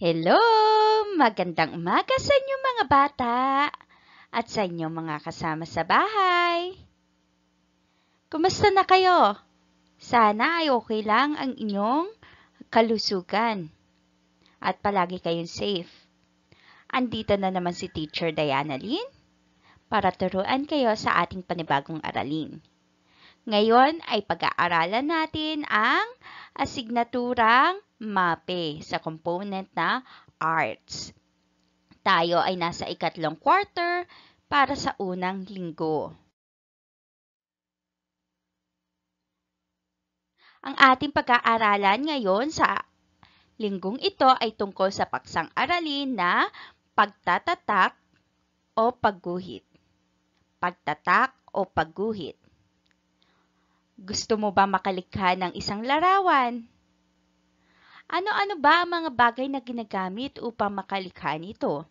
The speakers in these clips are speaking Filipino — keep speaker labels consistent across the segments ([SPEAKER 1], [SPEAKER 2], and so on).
[SPEAKER 1] Hello! Magandang umaga sa inyo mga bata at sa inyo mga kasama sa bahay. Kumusta na kayo? Sana ay okay lang ang inyong kalusugan at palagi kayong safe. Andito na naman si Teacher Diana Lynn para turuan kayo sa ating panibagong aralin. Ngayon ay pag-aaralan natin ang asignaturang MAPE sa component na Arts. Tayo ay nasa ikatlong quarter para sa unang linggo. Ang ating pag-aaralan ngayon sa linggong ito ay tungkol sa paksang aralin na pagtatatak o pagguhit. Pagtatak o pagguhit. Gusto mo ba makalikha ng isang larawan? Ano-ano ba ang mga bagay na ginagamit upang makalikha nito?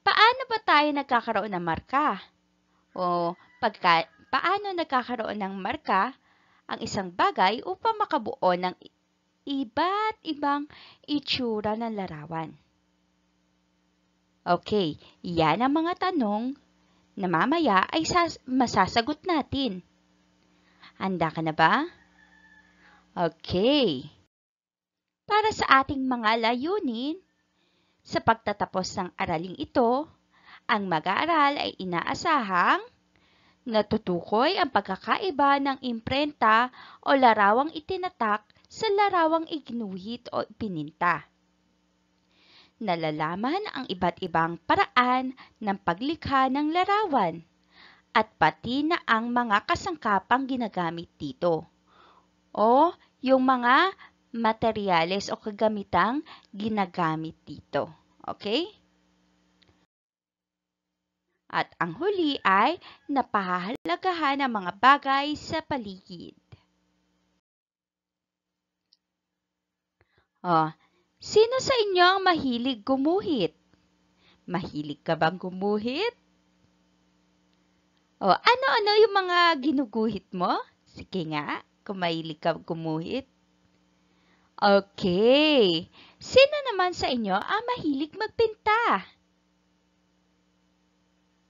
[SPEAKER 1] Paano ba tayo nagkakaroon ng marka? O pagka, paano nagkakaroon ng marka ang isang bagay upang makabuo ng iba't ibang itsura ng larawan? Okay, yan ang mga tanong na mamaya ay masas masasagot natin. Handa ka na ba? Okay. Para sa ating mga layunin, sa pagtatapos ng araling ito, ang mag-aaral ay inaasahang natutukoy ang pagkakaiba ng imprenta o larawang itinatak sa larawang iginuhit o ipininta. Nalalaman ang iba't ibang paraan ng paglikha ng larawan at pati na ang mga kasangkapang ginagamit dito o yung mga materyales o kagamitang ginagamit dito. Okay? At ang huli ay napahahalagahan ang mga bagay sa paligid. Oh, sino sa inyo ang mahilig gumuhit? Mahilig ka bang gumuhit? O, oh, ano-ano yung mga ginuguhit mo? Sige nga. Kung mahilig ka gumuhit. Okay. Sino naman sa inyo ang mahilig magpinta?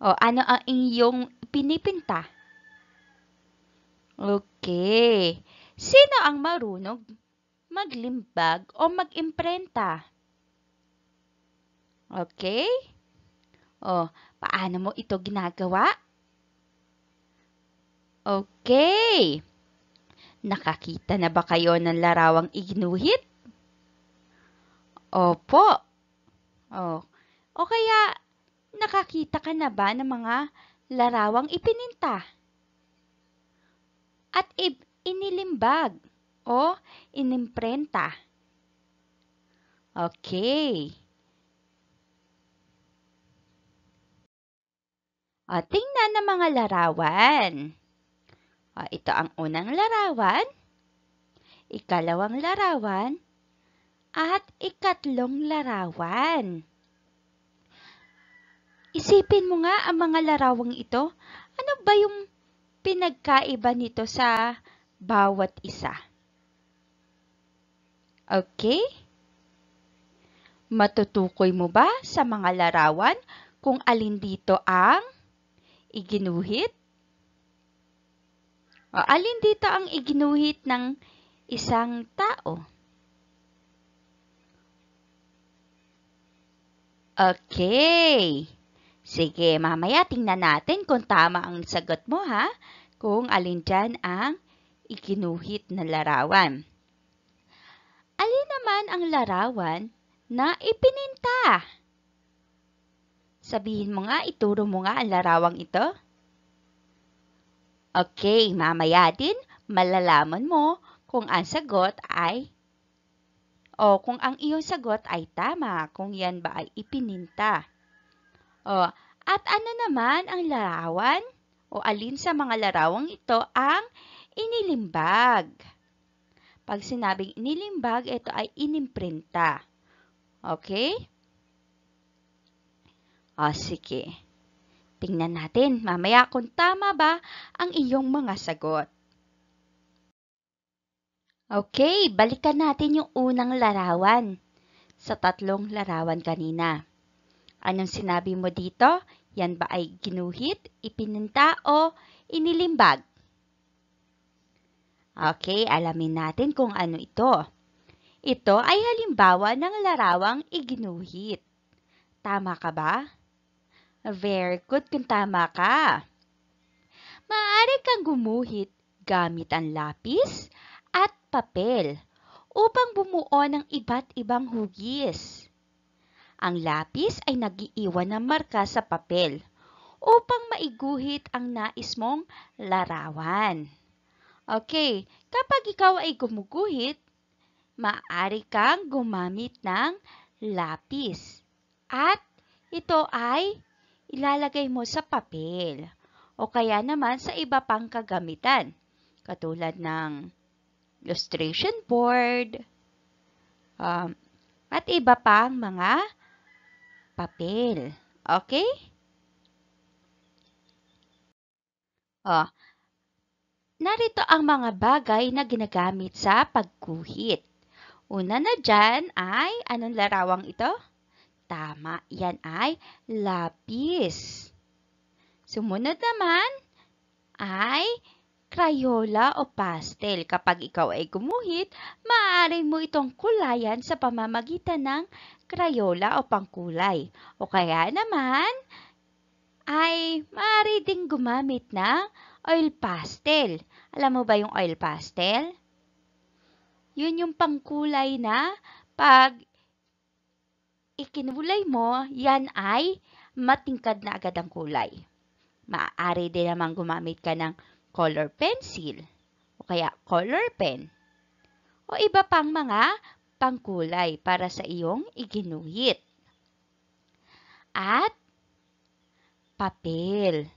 [SPEAKER 1] O, ano ang inyong pinipinta? Okay. Sino ang marunong maglimbag o mag-imprenta? Okay? O, paano mo ito ginagawa? Okay. Nakakita na ba kayo ng larawang ignuhit? Opo. Oh. O kaya, nakakita ka na ba ng mga larawang ipininta? At inilimbag o inimprenta. Okay. O, tingnan ng mga larawan. Uh, ito ang unang larawan, ikalawang larawan, at ikatlong larawan. Isipin mo nga ang mga larawang ito, ano ba yung pinagkaiba nito sa bawat isa? Okay? Matutukoy mo ba sa mga larawan kung alin dito ang iginuhit? O, alin dito ang iginuhit ng isang tao? Okay. Sige, mamaya tingnan natin kung tama ang sagot mo ha, kung alin dyan ang ikinuhit na larawan. Alin naman ang larawan na ipininta? Sabihin mo nga, ituro mo nga ang larawang ito. Okay, mamaya din malalaman mo kung ang sagot ay o kung ang iyong sagot ay tama, kung yan ba ay ipininta. O, at ano naman ang larawan o alin sa mga larawang ito ang inilimbag? Pag sinabing inilimbag, ito ay inimprinta. Okay? O, sige. Tingnan natin mamaya kung tama ba ang iyong mga sagot. Okay, balikan natin yung unang larawan sa tatlong larawan kanina. Anong sinabi mo dito? Yan ba ay ginuhit, ipininta o inilimbag? Okay, alamin natin kung ano ito. Ito ay halimbawa ng larawang iginuhit. Tama ka ba? Very good kung tama ka. Maaari kang gumuhit gamit ang lapis at papel upang bumuo ng iba't ibang hugis. Ang lapis ay nagiiwan ng marka sa papel upang maiguhit ang nais mong larawan. Okay, kapag ikaw ay gumuguhit, maaari kang gumamit ng lapis. At ito ay ilalagay mo sa papel o kaya naman sa iba pang kagamitan katulad ng illustration board um, at iba pang mga papel. Okay? Oh, narito ang mga bagay na ginagamit sa pagkuhit. Una na dyan ay, anong larawang ito? Tama, yan ay lapis. Sumunod naman ay Crayola o pastel. Kapag ikaw ay gumuhit, maaari mo itong kulayan sa pamamagitan ng Crayola o pangkulay. O kaya naman, ay maaari ding gumamit ng oil pastel. Alam mo ba yung oil pastel? Yun yung pangkulay na pag ikinulay mo, yan ay matingkad na agad ang kulay. Maaari din naman gumamit ka ng color pencil o kaya color pen o iba pang mga pangkulay para sa iyong iginuhit. At papel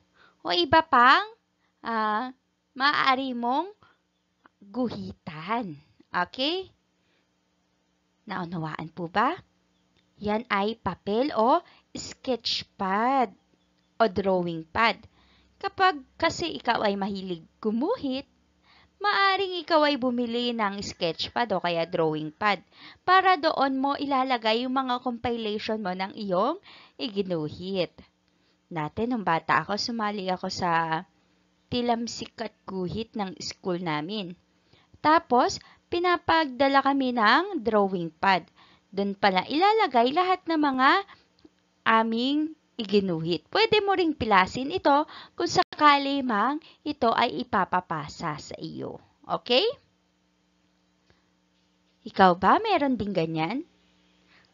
[SPEAKER 1] o iba pang uh, maaari mong guhitan. Okay? Naunawaan po ba? Yan ay papel o sketch pad o drawing pad. Kapag kasi ikaw ay mahilig gumuhit, maaring ikaw ay bumili ng sketch pad o kaya drawing pad para doon mo ilalagay yung mga compilation mo ng iyong iginuhit. Natin, nung bata ako, sumali ako sa tilamsik at guhit ng school namin. Tapos, pinapagdala kami ng drawing pad. Doon pala ilalagay lahat ng mga aming iginuhit. Pwede mo ring pilasin ito kung sakali mang ito ay ipapapasa sa iyo. Okay? Ikaw ba meron ding ganyan?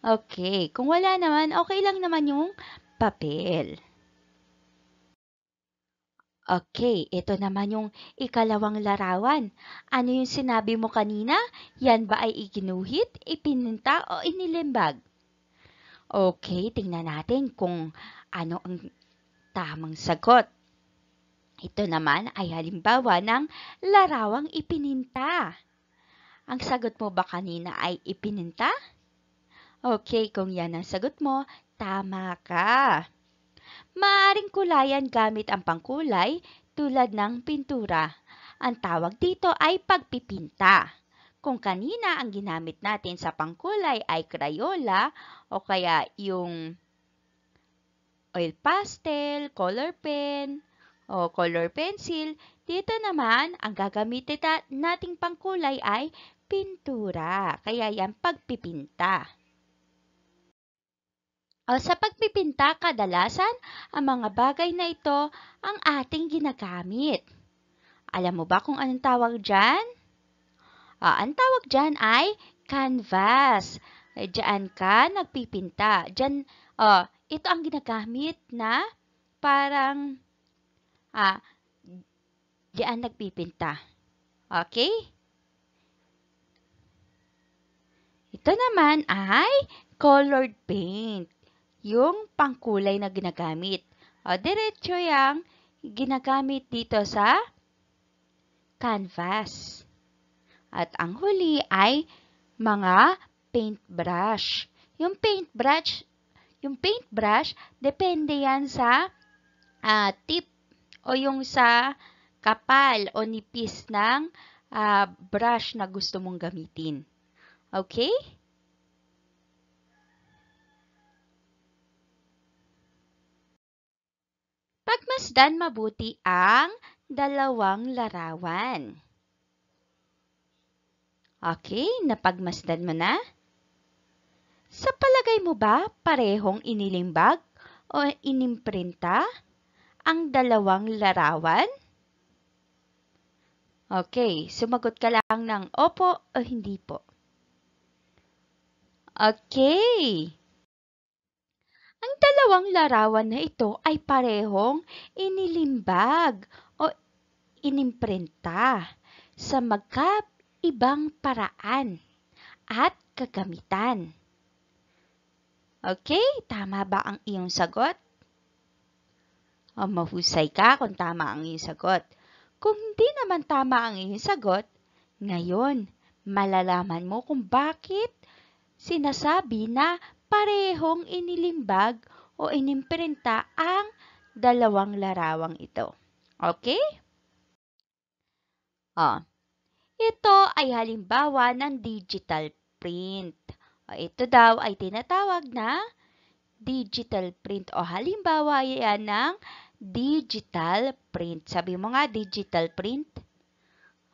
[SPEAKER 1] Okay, kung wala naman, okay lang naman yung papel. Okay, ito naman yung ikalawang larawan. Ano yung sinabi mo kanina? Yan ba ay iginuhit, ipininta o inilimbag? Okay, tingnan natin kung ano ang tamang sagot. Ito naman ay halimbawa ng larawang ipininta. Ang sagot mo ba kanina ay ipininta? Okay, kung yan ang sagot mo, tama ka maaaring kulayan gamit ang pangkulay tulad ng pintura. Ang tawag dito ay pagpipinta. Kung kanina ang ginamit natin sa pangkulay ay crayola o kaya yung oil pastel, color pen, o color pencil, dito naman ang gagamitin nating pangkulay ay pintura. Kaya yan pagpipinta. Sa pagpipinta, kadalasan ang mga bagay na ito ang ating ginagamit. Alam mo ba kung anong tawag dyan? Uh, ang tawag dyan ay canvas. Eh, diyan ka nagpipinta. Diyan, uh, ito ang ginagamit na parang ah, diyan nagpipinta. Okay? Ito naman ay colored paint yung pangkulay na ginagamit. O, diretso yung ginagamit dito sa canvas. At ang huli ay mga paintbrush. Yung paintbrush, yung paintbrush, depende yan sa uh, tip o yung sa kapal o nipis ng uh, brush na gusto mong gamitin. Okay? Pagmasdan mabuti ang dalawang larawan. Okay, napagmasdan mo na? Sa palagay mo ba parehong inilimbag o inimprinta ang dalawang larawan? Okay, sumagot ka lang ng opo o hindi po. Okay. Ang dalawang larawan na ito ay parehong inilimbag o inimprinta sa magkaibang paraan at kagamitan. Okay, tama ba ang iyong sagot? O mahusay ka kung tama ang iyong sagot. Kung hindi naman tama ang iyong sagot, ngayon, malalaman mo kung bakit sinasabi na parehong inilimbag o inimprinta ang dalawang larawang ito. Okay? O, ah, ito ay halimbawa ng digital print. O, ah, ito daw ay tinatawag na digital print o halimbawa yan ng digital print. Sabi mo nga, digital print.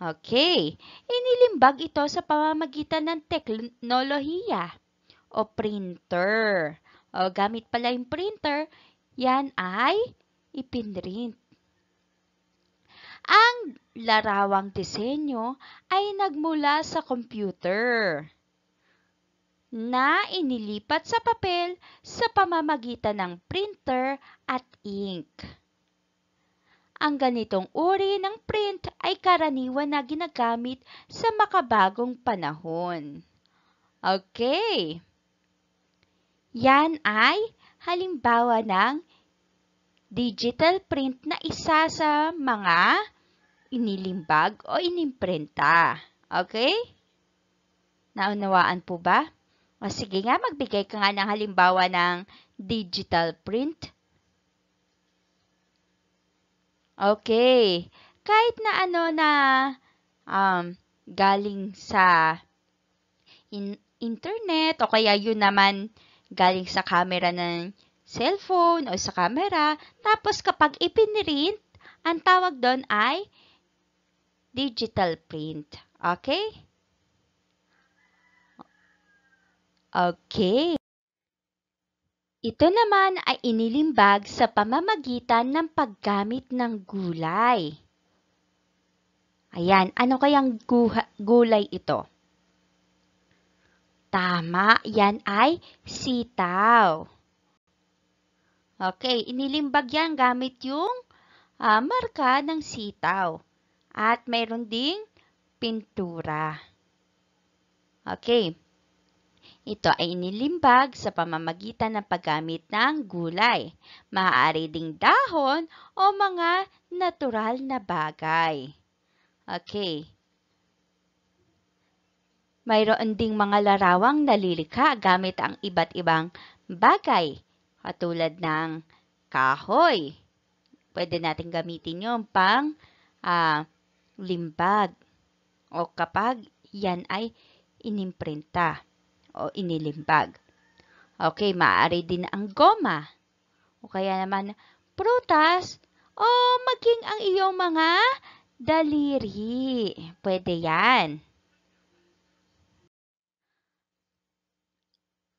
[SPEAKER 1] Okay. Inilimbag ito sa pamamagitan ng teknolohiya o printer. O, gamit pala yung printer, yan ay ipinrint. Ang larawang disenyo ay nagmula sa computer na inilipat sa papel sa pamamagitan ng printer at ink. Ang ganitong uri ng print ay karaniwan na ginagamit sa makabagong panahon. Okay. Yan ay halimbawa ng digital print na isa sa mga inilimbag o inimprinta. Okay? Naunawaan po ba? O sige nga, magbigay ka nga ng halimbawa ng digital print. Okay. Kahit na ano na um, galing sa in internet o kaya yun naman galing sa camera ng cellphone o sa camera. Tapos kapag ipinrint, ang tawag doon ay digital print. Okay? Okay. Ito naman ay inilimbag sa pamamagitan ng paggamit ng gulay. Ayan, ano kayang gulay ito? Tama, yan ay sitaw. Okay, inilimbag yan gamit yung uh, marka ng sitaw. At mayroon ding pintura. Okay. Ito ay inilimbag sa pamamagitan ng paggamit ng gulay. Maaari ding dahon o mga natural na bagay. Okay. Mayroon ding mga larawang nalilikha gamit ang iba't ibang bagay, katulad ng kahoy. Pwede natin gamitin yon pang uh, limbag o kapag yan ay inimprinta o inilimbag. Okay, maaari din ang goma o kaya naman prutas o maging ang iyong mga daliri. Pwede yan.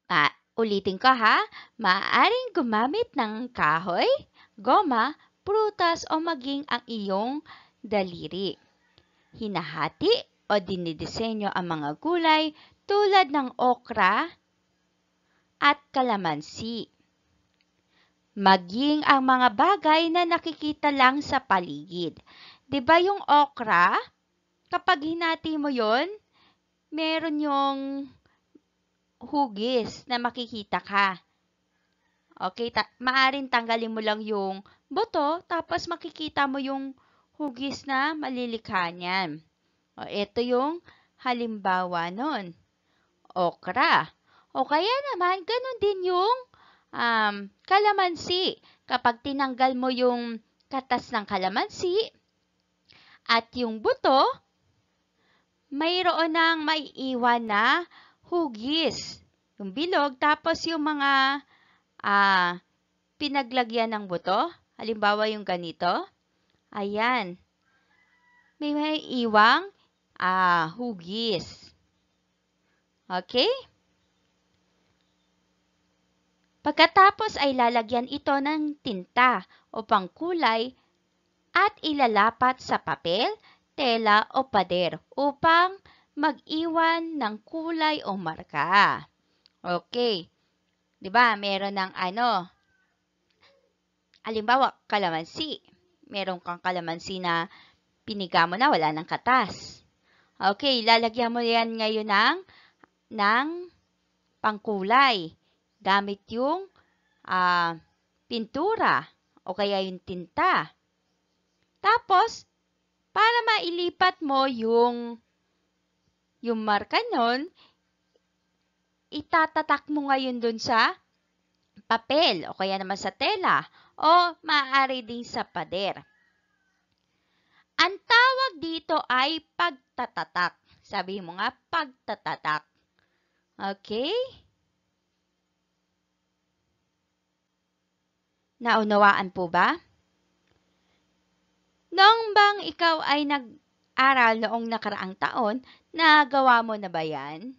[SPEAKER 1] Ma ah, ulitin ko ha, maaaring gumamit ng kahoy, goma, prutas o maging ang iyong daliri. Hinahati o dinidisenyo ang mga gulay tulad ng okra at kalamansi. Maging ang mga bagay na nakikita lang sa paligid. ba diba yung okra, kapag hinati mo yon, meron yung hugis na makikita ka. Okay, ta- maaring tanggalin mo lang yung buto, tapos makikita mo yung hugis na malilikha niyan. O, ito yung halimbawa nun. Okra. O kaya naman, ganun din yung um, kalamansi. Kapag tinanggal mo yung katas ng kalamansi at yung buto, mayroon ng maiiwan na hugis. Yung bilog, tapos yung mga uh, pinaglagyan ng buto. Halimbawa yung ganito. Ayan. May may iwang uh, hugis. Okay? Pagkatapos ay lalagyan ito ng tinta o pangkulay at ilalapat sa papel, tela o pader upang mag-iwan ng kulay o marka. Okay. 'Di ba? Meron ng ano? Halimbawa, kalamansi. Meron kang kalamansi na piniga mo na wala ng katas. Okay, lalagyan mo 'yan ngayon ng ng pangkulay gamit yung uh, pintura o kaya yung tinta. Tapos, para mailipat mo yung yung marka nun, itatatak mo ngayon dun sa papel o kaya naman sa tela o maaari din sa pader. Ang tawag dito ay pagtatatak. Sabi mo nga, pagtatatak. Okay? Naunawaan po ba? Noong bang ikaw ay nag-aral noong nakaraang taon, Nagawa mo na ba yan?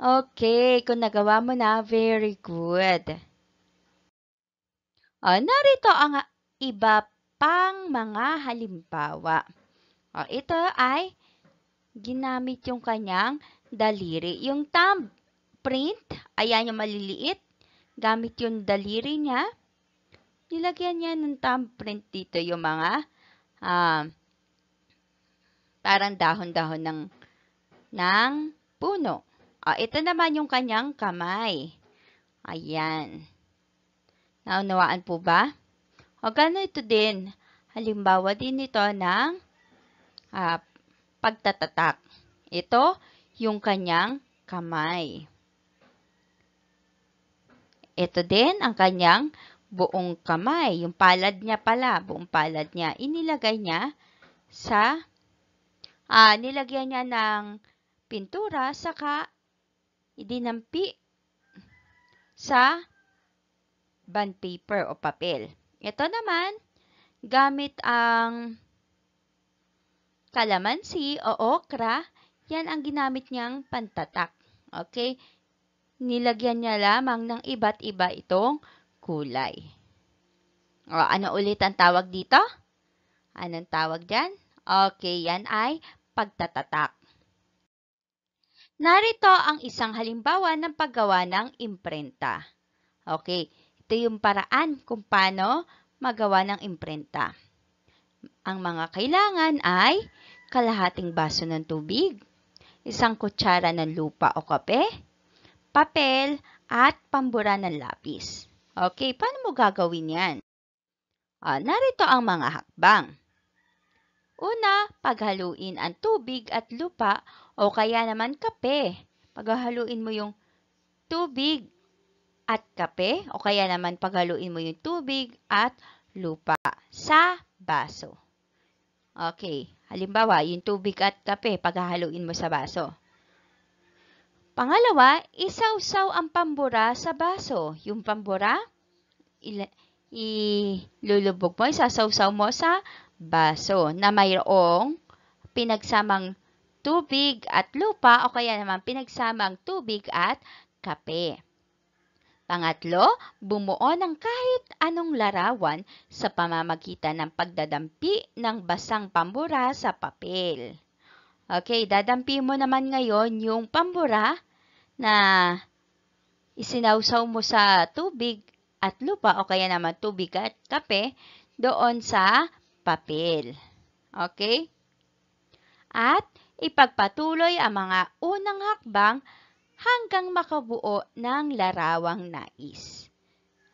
[SPEAKER 1] Okay, kung nagawa mo na, very good. O, ah, narito ang iba pang mga halimbawa. O, ah, ito ay ginamit yung kanyang daliri. Yung thumb print, ayan yung maliliit. Gamit yung daliri niya. Nilagyan niya ng thumb print dito yung mga um, parang dahon-dahon ng, ng puno. O, ah, ito naman yung kanyang kamay. Ayan. Naunawaan po ba? O, gano'n ito din. Halimbawa din ito ng uh, pagtatatak. Ito, yung kanyang kamay. Ito din ang kanyang buong kamay. Yung palad niya pala, buong palad niya, inilagay niya sa uh, nilagyan niya ng pintura, saka idinampi sa bond paper o papel. Ito naman, gamit ang kalamansi o okra, yan ang ginamit niyang pantatak. Okay? Nilagyan niya lamang ng iba't iba itong kulay. O, ano ulit ang tawag dito? Anong tawag dyan? Okay, yan ay pagtatatak. Narito ang isang halimbawa ng paggawa ng imprenta. Okay, ito yung paraan kung paano magawa ng imprenta. Ang mga kailangan ay kalahating baso ng tubig, isang kutsara ng lupa o kape, papel, at pambura ng lapis. Okay, paano mo gagawin yan? Ah, narito ang mga hakbang. Una, paghaluin ang tubig at lupa o kaya naman kape. Paghaluin mo yung tubig at kape o kaya naman paghaluin mo yung tubig at lupa sa baso. Okay, halimbawa, yung tubig at kape paghahaluin mo sa baso. Pangalawa, isawsaw ang pambura sa baso. Yung pambura, ilulubog mo, isasawsaw mo sa baso na mayroong pinagsamang tubig at lupa o kaya naman pinagsamang tubig at kape. Pangatlo, bumuo ng kahit anong larawan sa pamamagitan ng pagdadampi ng basang pambura sa papel. Okay, dadampi mo naman ngayon yung pambura na isinawsaw mo sa tubig at lupa o kaya naman tubig at kape doon sa papel. Okay? At ipagpatuloy ang mga unang hakbang hanggang makabuo ng larawang nais.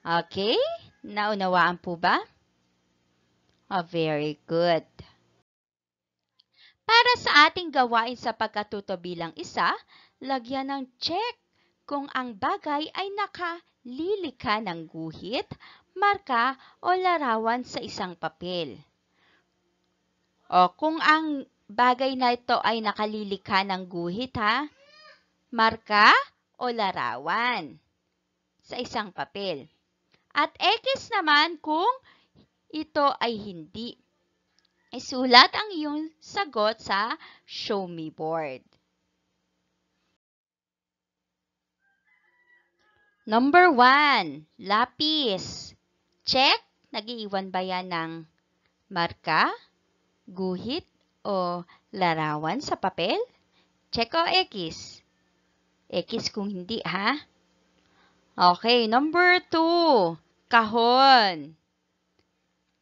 [SPEAKER 1] Okay? Naunawaan po ba? Oh, very good. Para sa ating gawain sa pagkatuto bilang isa, lagyan ng check kung ang bagay ay nakalilika ng guhit, marka o larawan sa isang papel. O, oh, kung ang bagay na ito ay nakalilikha ng guhit, ha? Marka o larawan sa isang papel. At X naman kung ito ay hindi. Isulat ang iyong sagot sa Show Me board. Number 1, lapis. Check, nag-iiwan ba yan ng marka guhit o larawan sa papel? Check o X? X kung hindi ha. Okay, number 2. Kahon.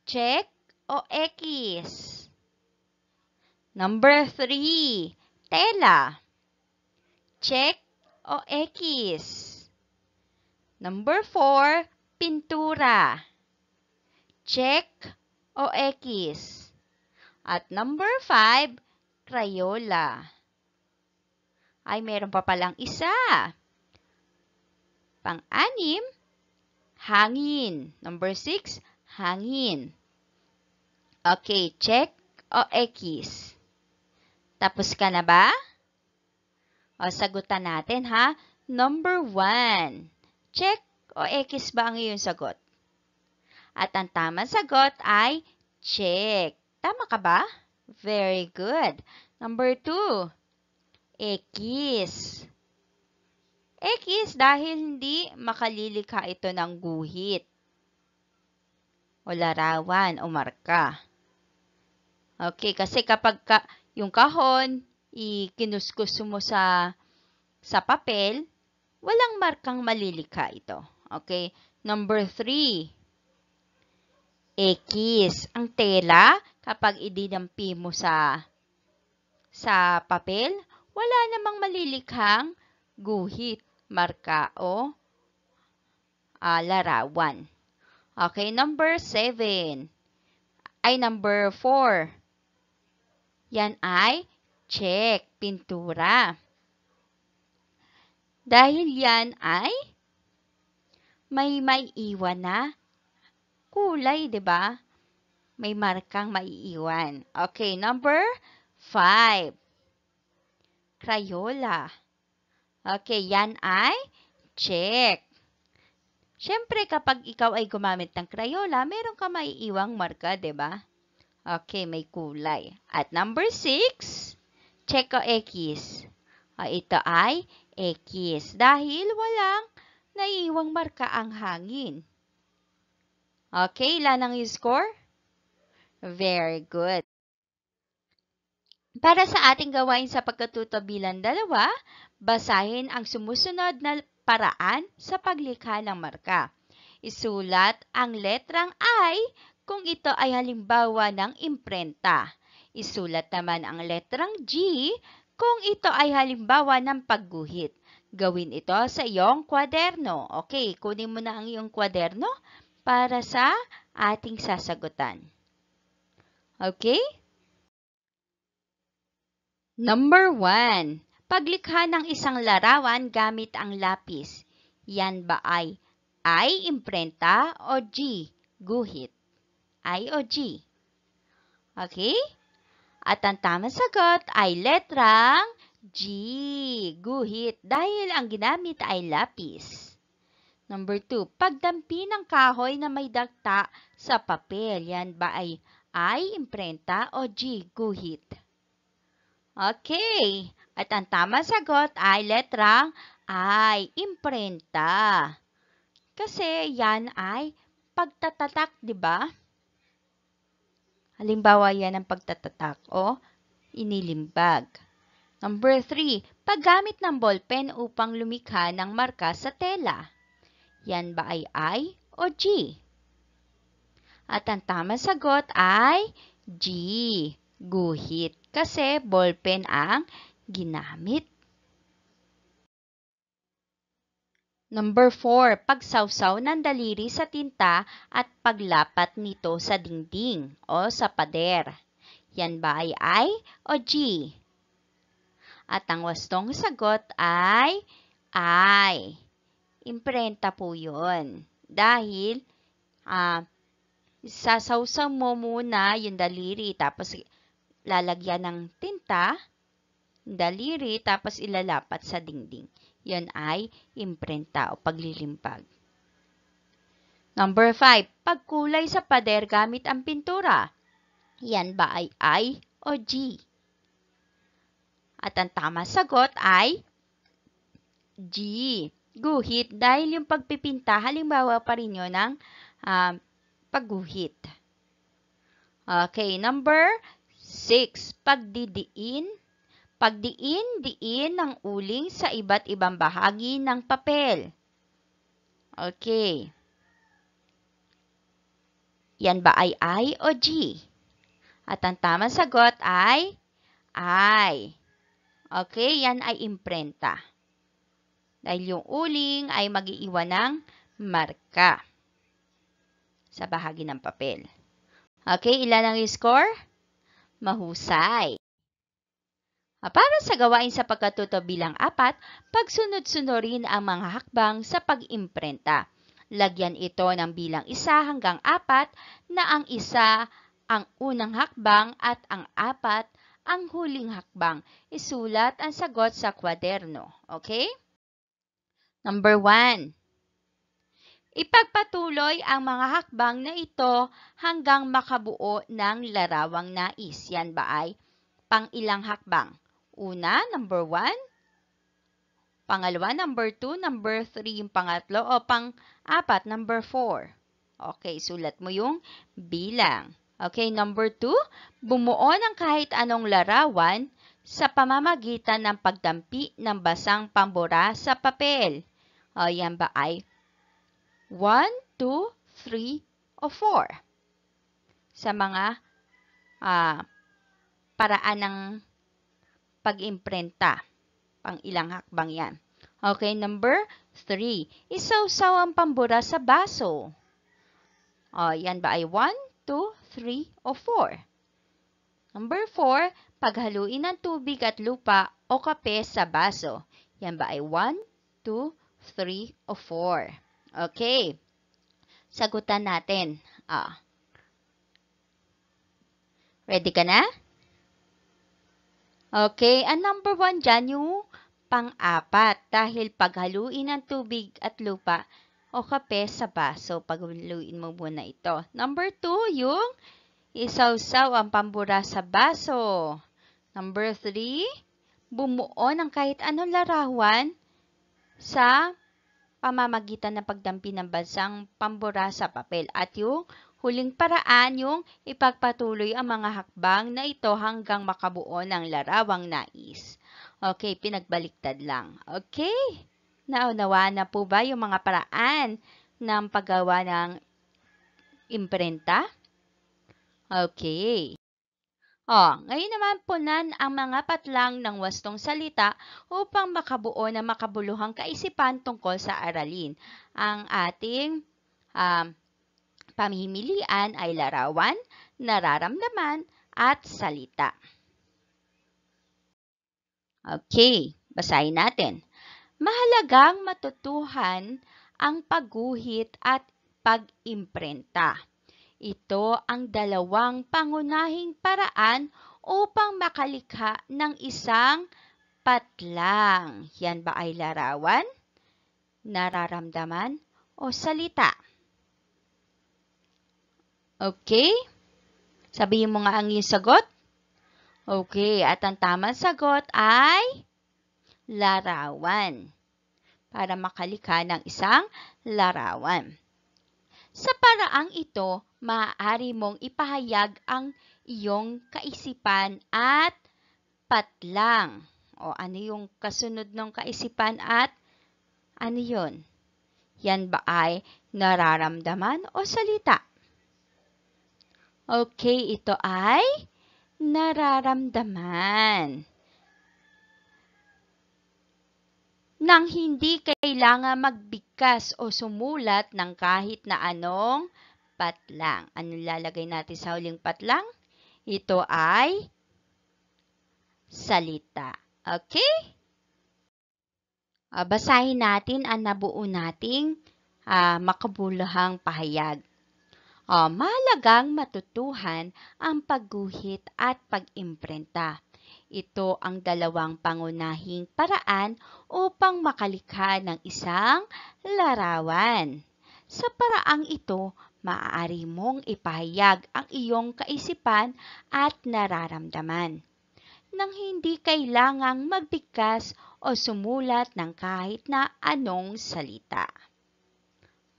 [SPEAKER 1] Check o X? Number 3. Tela. Check o X? Number 4. Pintura. Check o X? At number 5, Crayola. Ay, meron pa palang isa. Pang-anim, hangin. Number 6, hangin. Okay, check o X. Tapos ka na ba? O, sagutan natin ha. Number 1, check o X ba ang iyong sagot? At ang tamang sagot ay check. Tama ka ba? Very good. Number two, ekis. Ekis dahil hindi makalilikha ito ng guhit o larawan o marka. Okay, kasi kapag ka, yung kahon, ikinuskus mo sa, sa papel, walang markang malilikha ito. Okay, number three, X. Ang tela, kapag idinampi mo sa sa papel, wala namang malilikhang guhit, marka o uh, larawan. Okay, number 7. Ay, number 4. Yan ay check, pintura. Dahil yan ay may may iwan na kulay, di ba? May markang maiiwan. Okay, number five. Crayola. Okay, yan ay check. Siyempre, kapag ikaw ay gumamit ng Crayola, meron ka maiiwang marka, di ba? Okay, may kulay. At number 6, check o X. O, ah, ito ay X. Dahil walang naiiwang marka ang hangin. Okay, ilan ang score? Very good. Para sa ating gawain sa pagkatuto bilang dalawa, basahin ang sumusunod na paraan sa paglikha ng marka. Isulat ang letrang I kung ito ay halimbawa ng imprenta. Isulat naman ang letrang G kung ito ay halimbawa ng pagguhit. Gawin ito sa iyong kwaderno. Okay, kunin mo na ang iyong kwaderno para sa ating sasagutan. Okay? Number 1. Paglikha ng isang larawan gamit ang lapis. Yan ba ay I, imprenta, o G, guhit? I o G? Okay? At ang tamang sagot ay letrang G, guhit, dahil ang ginamit ay lapis. Number 2, pagdampi ng kahoy na may dagta sa papel. Yan ba ay I, imprenta o G, guhit? Okay. At ang tamang sagot ay letra I, imprenta. Kasi yan ay pagtatatak, di ba? Halimbawa yan ang pagtatatak o inilimbag. Number 3, paggamit ng ballpen upang lumikha ng marka sa tela. Yan ba ay I o G? At ang tamang sagot ay G. Guhit. Kasi ballpen ang ginamit. Number 4, pagsawsaw ng daliri sa tinta at paglapat nito sa dingding o sa pader. Yan ba ay I o G? At ang wastong sagot ay I imprenta po yun. Dahil, ah, uh, sasawsaw mo muna yung daliri, tapos lalagyan ng tinta, daliri, tapos ilalapat sa dingding. Yan ay imprenta o paglilimpag. Number 5. Pagkulay sa pader gamit ang pintura. Yan ba ay I o G? At ang tama sagot ay G guhit dahil yung pagpipinta, halimbawa pa rin yun ng uh, ah, pagguhit. Okay, number 6, pagdidiin. Pagdiin-diin ng uling sa iba't ibang bahagi ng papel. Okay. Yan ba ay I o G? At ang tamang sagot ay I. Okay, yan ay imprenta. Dahil yung uling ay magiiwan ng marka sa bahagi ng papel. Okay, ilan ang score? Mahusay. Ah, para sa gawain sa pagkatuto bilang apat, pagsunod-sunurin ang mga hakbang sa pag-imprenta. Lagyan ito ng bilang isa hanggang apat na ang isa ang unang hakbang at ang apat ang huling hakbang. Isulat ang sagot sa kwaderno. Okay? Number 1. Ipagpatuloy ang mga hakbang na ito hanggang makabuo ng larawang nais. Yan ba ay pang ilang hakbang? Una, number 1. Pangalawa, number 2. Number 3, yung pangatlo. O pang-apat, number 4. Okay, sulat mo yung bilang. Okay, number 2. Bumuo ng kahit anong larawan sa pamamagitan ng pagdampi ng basang pambura sa papel. Oh, yan ba ay 1, 2, 3, o 4? Sa mga uh, paraan ng pag-imprenta. Pang ilang hakbang yan. Okay, number 3. Isawsaw ang pambura sa baso. O, oh, yan ba ay 1, 2, 3, o 4? Number 4, paghaluin ng tubig at lupa o kape sa baso. Yan ba ay 1, 2, 3, o 4. Okay. Sagutan natin. Ah. Ready ka na? Okay, ang number 1 dyan yung pang-apat dahil paghaluin ang tubig at lupa o kape sa baso. Paghaluin mo muna ito. Number 2, yung isawsaw ang pambura sa baso. Number 3, bumuo ng kahit anong larawan sa pamamagitan ng pagdampi ng bansang pambura sa papel at yung huling paraan yung ipagpatuloy ang mga hakbang na ito hanggang makabuo ng larawang nais. Okay, pinagbaliktad lang. Okay, naunawa na po ba yung mga paraan ng paggawa ng imprenta? Okay. Oh, ngayon naman punan ang mga patlang ng wastong salita upang makabuo ng makabuluhang kaisipan tungkol sa aralin. Ang ating um, pamimilian ay larawan, nararamdaman, at salita. Okay, basahin natin. Mahalagang matutuhan ang pagguhit at pag-imprenta. Ito ang dalawang pangunahing paraan upang makalikha ng isang patlang. Yan ba ay larawan, nararamdaman, o salita? Okay? Sabihin mo nga ang iyong sagot. Okay, at ang tamang sagot ay larawan. Para makalikha ng isang larawan. Sa paraang ito, maaari mong ipahayag ang iyong kaisipan at patlang. O ano yung kasunod ng kaisipan at ano yon? Yan ba ay nararamdaman o salita? Okay, ito ay nararamdaman. Nang hindi kailangan magbigay magkas o sumulat ng kahit na anong patlang. Anong lalagay natin sa huling patlang? Ito ay salita. Okay? Uh, basahin natin ang nabuo nating uh, ah, makabulahang pahayag. Uh, ah, malagang matutuhan ang pagguhit at pag-imprenta. Ito ang dalawang pangunahing paraan upang makalikha ng isang larawan. Sa paraang ito, maaari mong ipahayag ang iyong kaisipan at nararamdaman nang hindi kailangang magbigkas o sumulat ng kahit na anong salita.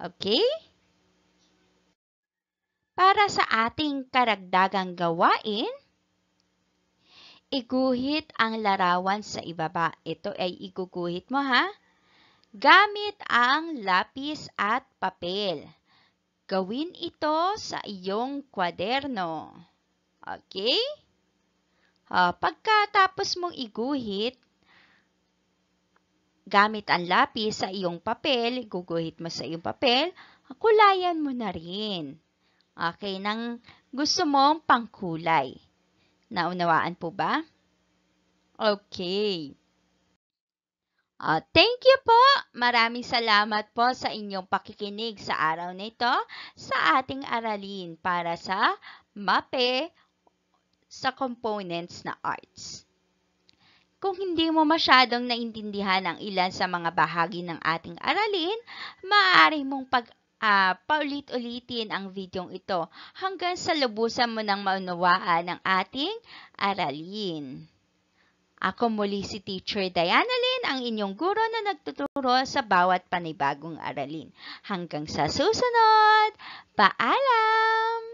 [SPEAKER 1] Okay? Para sa ating karagdagang gawain, iguhit ang larawan sa ibaba. Ito ay iguguhit mo ha. Gamit ang lapis at papel. Gawin ito sa iyong kwaderno. Okay? Ah, pagkatapos mong iguhit, gamit ang lapis sa iyong papel, iguguhit mo sa iyong papel, kulayan mo na rin. Okay, nang gusto mong pangkulay. Naunawaan po ba? Okay. Uh, thank you po! Maraming salamat po sa inyong pakikinig sa araw na ito sa ating aralin para sa MAPE sa components na arts. Kung hindi mo masyadong naintindihan ang ilan sa mga bahagi ng ating aralin, maaari mong pag uh, paulit-ulitin ang videong ito hanggang sa lubusan mo ng maunawaan ang ating aralin. Ako muli si Teacher Diana Lynn, ang inyong guro na nagtuturo sa bawat panibagong aralin. Hanggang sa susunod, paalam!